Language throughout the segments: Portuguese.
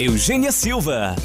Eugênia Silva.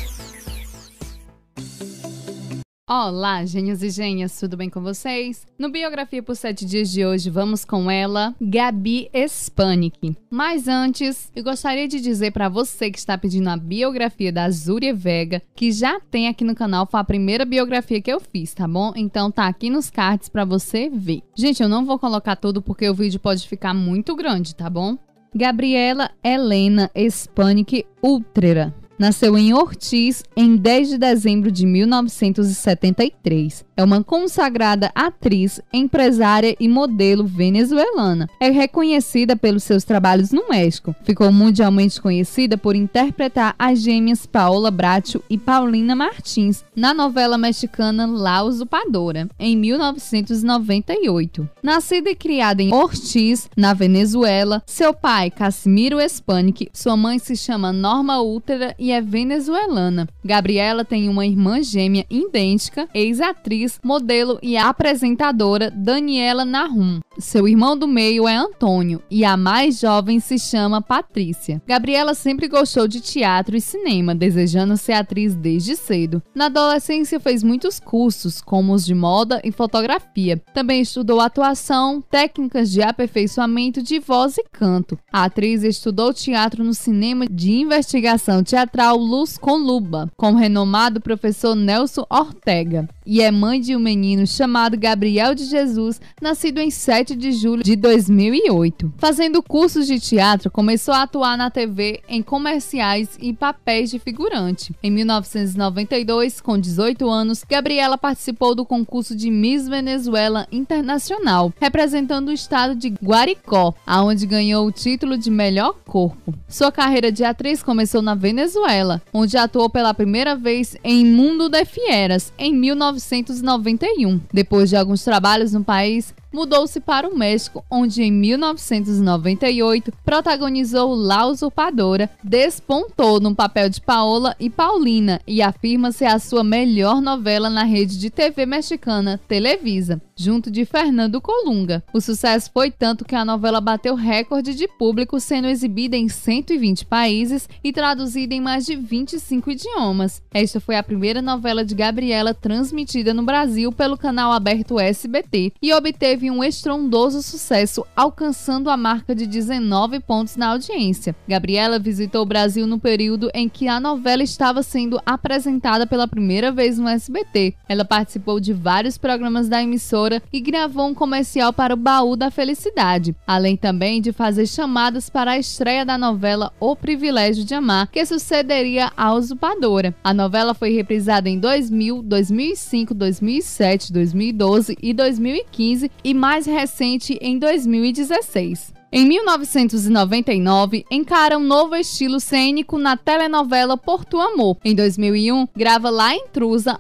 Olá, gênios e gênias, tudo bem com vocês? No Biografia por 7 Dias de hoje, vamos com ela, Gabi Spanik. Mas antes, eu gostaria de dizer para você que está pedindo a biografia da Zúria Vega, que já tem aqui no canal, foi a primeira biografia que eu fiz, tá bom? Então tá aqui nos cards para você ver. Gente, eu não vou colocar tudo porque o vídeo pode ficar muito grande, tá bom? Gabriela Helena Spanik Ultrera nasceu em Ortiz em 10 de dezembro de 1973 é uma consagrada atriz, empresária e modelo venezuelana. É reconhecida pelos seus trabalhos no México. Ficou mundialmente conhecida por interpretar as gêmeas Paola Bracho e Paulina Martins na novela mexicana La Usurpadora, em 1998. Nascida e criada em Ortiz, na Venezuela, seu pai, Casimiro Spanik, sua mãe se chama Norma Útera e é venezuelana. Gabriela tem uma irmã gêmea idêntica, ex-atriz atriz, modelo e apresentadora Daniela Narum. Seu irmão do meio é Antônio e a mais jovem se chama Patrícia. Gabriela sempre gostou de teatro e cinema, desejando ser atriz desde cedo. Na adolescência fez muitos cursos, como os de moda e fotografia. Também estudou atuação, técnicas de aperfeiçoamento de voz e canto. A atriz estudou teatro no cinema de investigação teatral Luz com Luba, com o renomado professor Nelson Ortega, e é mãe mãe de um menino chamado Gabriel de Jesus, nascido em 7 de julho de 2008. Fazendo cursos de teatro, começou a atuar na TV em comerciais e papéis de figurante. Em 1992, com 18 anos, Gabriela participou do concurso de Miss Venezuela Internacional, representando o estado de Guaricó, aonde ganhou o título de melhor corpo. Sua carreira de atriz começou na Venezuela, onde atuou pela primeira vez em Mundo de Fieras, em 1992. 1991. Depois de alguns trabalhos no país, mudou-se para o México, onde em 1998 protagonizou La Usurpadora, despontou no papel de Paola e Paulina e afirma ser a sua melhor novela na rede de TV mexicana Televisa, junto de Fernando Colunga. O sucesso foi tanto que a novela bateu recorde de público, sendo exibida em 120 países e traduzida em mais de 25 idiomas. Esta foi a primeira novela de Gabriela transmitida no Brasil pelo canal aberto SBT e obteve teve um estrondoso sucesso, alcançando a marca de 19 pontos na audiência. Gabriela visitou o Brasil no período em que a novela estava sendo apresentada pela primeira vez no SBT. Ela participou de vários programas da emissora e gravou um comercial para o Baú da Felicidade, além também de fazer chamadas para a estreia da novela O Privilégio de Amar, que sucederia a Usurpadora. A novela foi reprisada em 2000, 2005, 2007, 2012 e 2015 e mais recente em 2016. Em 1999, encara um novo estilo cênico na telenovela Tu Amor. Em 2001, grava lá em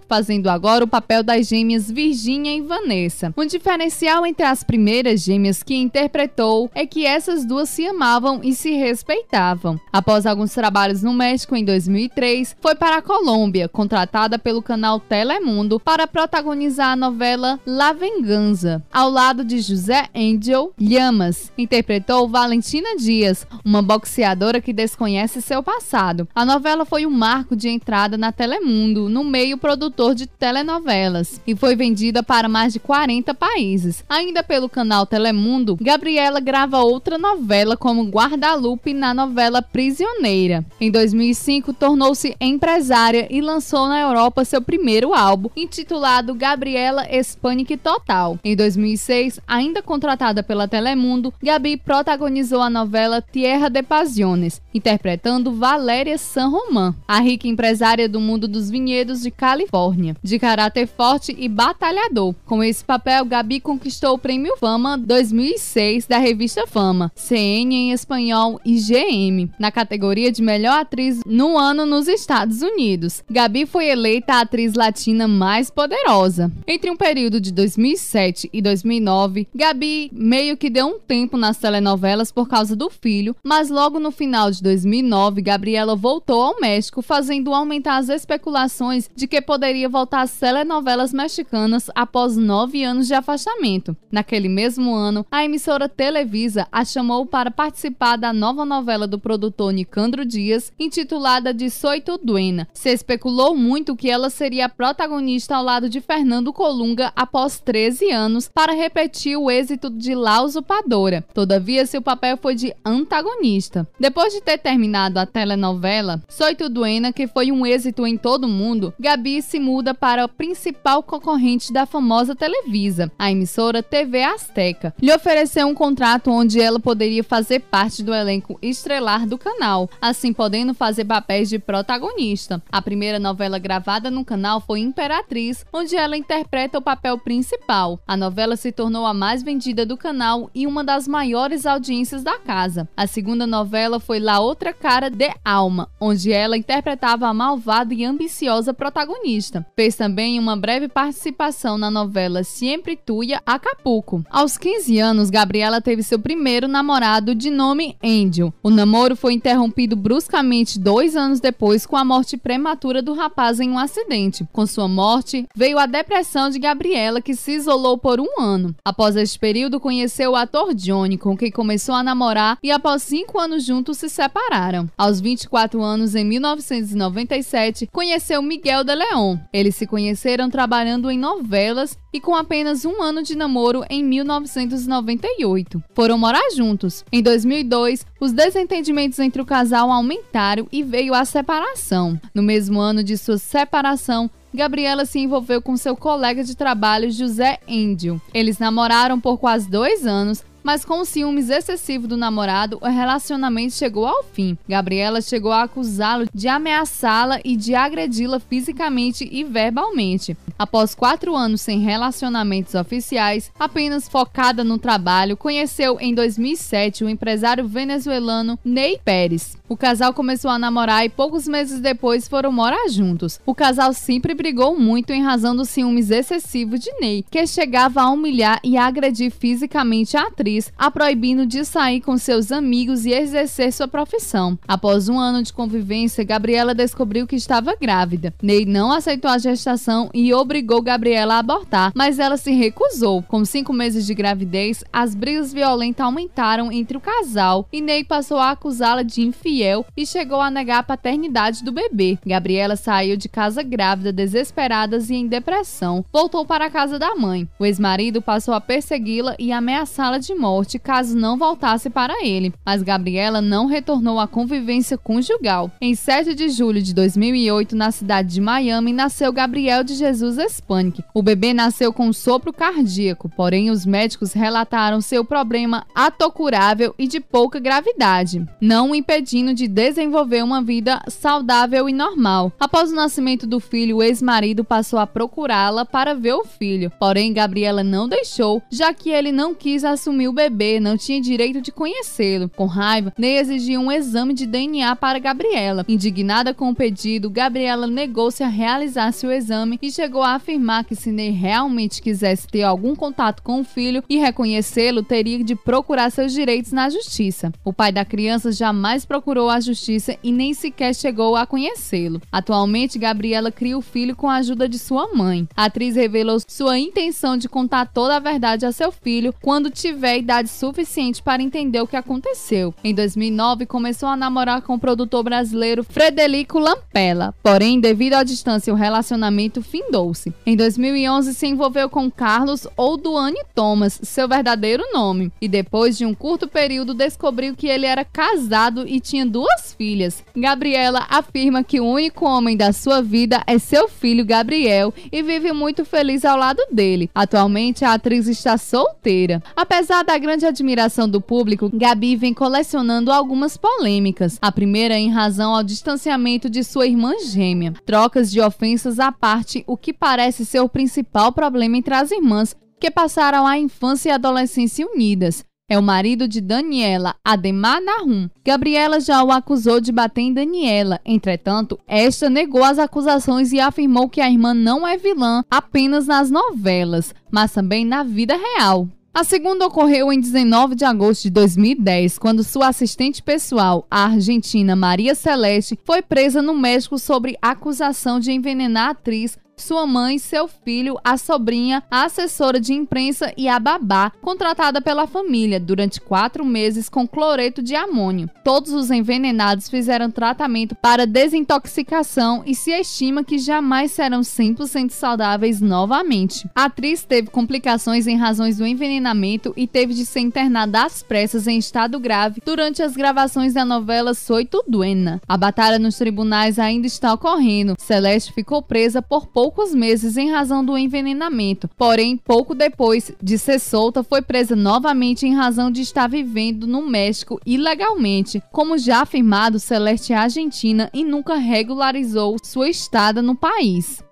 fazendo agora o papel das gêmeas Virgínia e Vanessa. Um diferencial entre as primeiras gêmeas que interpretou é que essas duas se amavam e se respeitavam. Após alguns trabalhos no México em 2003, foi para a Colômbia, contratada pelo canal Telemundo para protagonizar a novela La Venganza, ao lado de José Angel Llamas, interpretado interpretou Valentina Dias, uma boxeadora que desconhece seu passado. A novela foi um marco de entrada na Telemundo, no meio produtor de telenovelas, e foi vendida para mais de 40 países. Ainda pelo canal Telemundo, Gabriela grava outra novela como Guardalupe na novela Prisioneira. Em 2005, tornou-se empresária e lançou na Europa seu primeiro álbum, intitulado Gabriela Hispanic Total. Em 2006, ainda contratada pela Telemundo, Gabi protagonizou a novela Tierra de Pasiones, interpretando Valéria San Román, a rica empresária do mundo dos vinhedos de Califórnia. De caráter forte e batalhador, com esse papel, Gabi conquistou o Prêmio Fama 2006 da revista Fama, CN em espanhol e GM, na categoria de melhor atriz no ano nos Estados Unidos. Gabi foi eleita a atriz latina mais poderosa. Entre um período de 2007 e 2009, Gabi meio que deu um tempo na telenovelas telenovelas por causa do filho, mas logo no final de 2009, Gabriela voltou ao México, fazendo aumentar as especulações de que poderia voltar às telenovelas mexicanas após nove anos de afastamento. Naquele mesmo ano, a emissora Televisa a chamou para participar da nova novela do produtor Nicandro Dias, intitulada De Soito Duena. Se especulou muito que ela seria a protagonista ao lado de Fernando Colunga após 13 anos para repetir o êxito de Lauso Padora via seu papel foi de antagonista. Depois de ter terminado a telenovela Soito Duena, que foi um êxito em todo o mundo, Gabi se muda para a principal concorrente da famosa Televisa, a emissora TV Azteca. Lhe ofereceu um contrato onde ela poderia fazer parte do elenco estrelar do canal, assim podendo fazer papéis de protagonista. A primeira novela gravada no canal foi Imperatriz, onde ela interpreta o papel principal. A novela se tornou a mais vendida do canal e uma das maiores maiores audiências da casa. A segunda novela foi La Outra Cara de Alma, onde ela interpretava a malvada e ambiciosa protagonista. Fez também uma breve participação na novela Sempre Tuia Acapulco. Aos 15 anos, Gabriela teve seu primeiro namorado de nome Angel. O namoro foi interrompido bruscamente dois anos depois com a morte prematura do rapaz em um acidente. Com sua morte, veio a depressão de Gabriela, que se isolou por um ano. Após este período, conheceu o ator Johnny, com que começou a namorar e após cinco anos juntos se separaram. Aos 24 anos, em 1997, conheceu Miguel de Leon. Eles se conheceram trabalhando em novelas e com apenas um ano de namoro em 1998. Foram morar juntos. Em 2002, os desentendimentos entre o casal aumentaram e veio a separação. No mesmo ano de sua separação, Gabriela se envolveu com seu colega de trabalho José Endio. Eles namoraram por quase dois anos mas com os ciúmes excessivos do namorado, o relacionamento chegou ao fim. Gabriela chegou a acusá-lo de ameaçá-la e de agredi-la fisicamente e verbalmente. Após quatro anos sem relacionamentos oficiais, apenas focada no trabalho, conheceu em 2007 o empresário venezuelano Ney Pérez. O casal começou a namorar e poucos meses depois foram morar juntos. O casal sempre brigou muito em razão dos ciúmes excessivos de Ney, que chegava a humilhar e agredir fisicamente a atriz, a proibindo de sair com seus amigos e exercer sua profissão. Após um ano de convivência, Gabriela descobriu que estava grávida. Ney não aceitou a gestação e obrigou Gabriela a abortar, mas ela se recusou. Com cinco meses de gravidez, as brigas violentas aumentaram entre o casal e Ney passou a acusá-la de infiel Gabriel e chegou a negar a paternidade do bebê. Gabriela saiu de casa grávida, desesperada e em depressão. Voltou para a casa da mãe. O ex-marido passou a persegui-la e ameaçá-la de morte caso não voltasse para ele. Mas Gabriela não retornou à convivência conjugal. Em 7 de julho de 2008, na cidade de Miami, nasceu Gabriel de Jesus Spanik. O bebê nasceu com um sopro cardíaco, porém os médicos relataram seu problema atocurável e de pouca gravidade, não impedindo sonho de desenvolver uma vida saudável e normal. Após o nascimento do filho, o ex-marido passou a procurá-la para ver o filho. Porém, Gabriela não deixou, já que ele não quis assumir o bebê, não tinha direito de conhecê-lo. Com raiva, Ney exigiu um exame de DNA para Gabriela. Indignada com o pedido, Gabriela negou-se a realizar seu exame e chegou a afirmar que se Ney realmente quisesse ter algum contato com o filho e reconhecê-lo, teria de procurar seus direitos na justiça. O pai da criança jamais procurou procurou a justiça e nem sequer chegou a conhecê-lo. Atualmente, Gabriela cria o filho com a ajuda de sua mãe. A atriz revelou sua intenção de contar toda a verdade a seu filho quando tiver idade suficiente para entender o que aconteceu. Em 2009, começou a namorar com o produtor brasileiro Frederico Lampella, porém, devido à distância, o relacionamento findou-se. Em 2011, se envolveu com Carlos ou Duane Thomas, seu verdadeiro nome, e depois de um curto período descobriu que ele era casado e tinha tinha duas filhas. Gabriela afirma que o único homem da sua vida é seu filho Gabriel e vive muito feliz ao lado dele. Atualmente, a atriz está solteira. Apesar da grande admiração do público, Gabi vem colecionando algumas polêmicas. A primeira em razão ao distanciamento de sua irmã gêmea. Trocas de ofensas à parte, o que parece ser o principal problema entre as irmãs, que passaram a infância e adolescência unidas. É o marido de Daniela, Ademar Nahum. Gabriela já o acusou de bater em Daniela. Entretanto, esta negou as acusações e afirmou que a irmã não é vilã apenas nas novelas, mas também na vida real. A segunda ocorreu em 19 de agosto de 2010, quando sua assistente pessoal, a argentina Maria Celeste, foi presa no México sobre acusação de envenenar a atriz sua mãe, seu filho, a sobrinha, a assessora de imprensa e a babá, contratada pela família durante quatro meses com cloreto de amônio. Todos os envenenados fizeram tratamento para desintoxicação e se estima que jamais serão 100% saudáveis novamente. A atriz teve complicações em razões do envenenamento e teve de ser internada às pressas em estado grave durante as gravações da novela Soito Duena. A batalha nos tribunais ainda está ocorrendo. Celeste ficou presa por pouco poucos meses em razão do envenenamento. Porém, pouco depois de ser solta, foi presa novamente em razão de estar vivendo no México ilegalmente, como já afirmado, Celeste é argentina e nunca regularizou sua estada no país.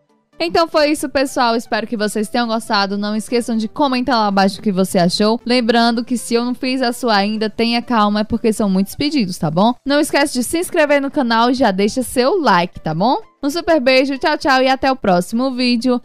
Então foi isso, pessoal. Espero que vocês tenham gostado. Não esqueçam de comentar lá abaixo o que você achou. Lembrando que se eu não fiz a sua ainda, tenha calma, é porque são muitos pedidos, tá bom? Não esquece de se inscrever no canal e já deixa seu like, tá bom? Um super beijo, tchau, tchau e até o próximo vídeo.